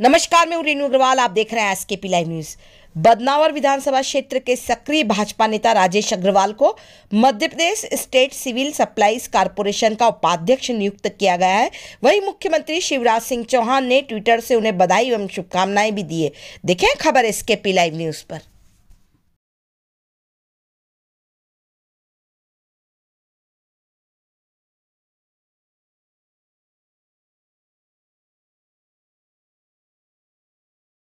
नमस्कार मैं रेणु अग्रवाल आप देख रहे हैं SK P live news Badnawar विधानसभा क्षेत्र के सक्रिय भाजपा नेता राजेश अग्रवाल को Madhya Pradesh state civil supplies corporation का उपाध्यक्ष नियुक्त किया गया है वहीं मुख्यमंत्री शिवराज सिंह चौहान ने ट्विटर से उन्हें बधाई एवं शुभकामनाएं भी दी है देखें खबर एसके पी लाइव न्यूज पर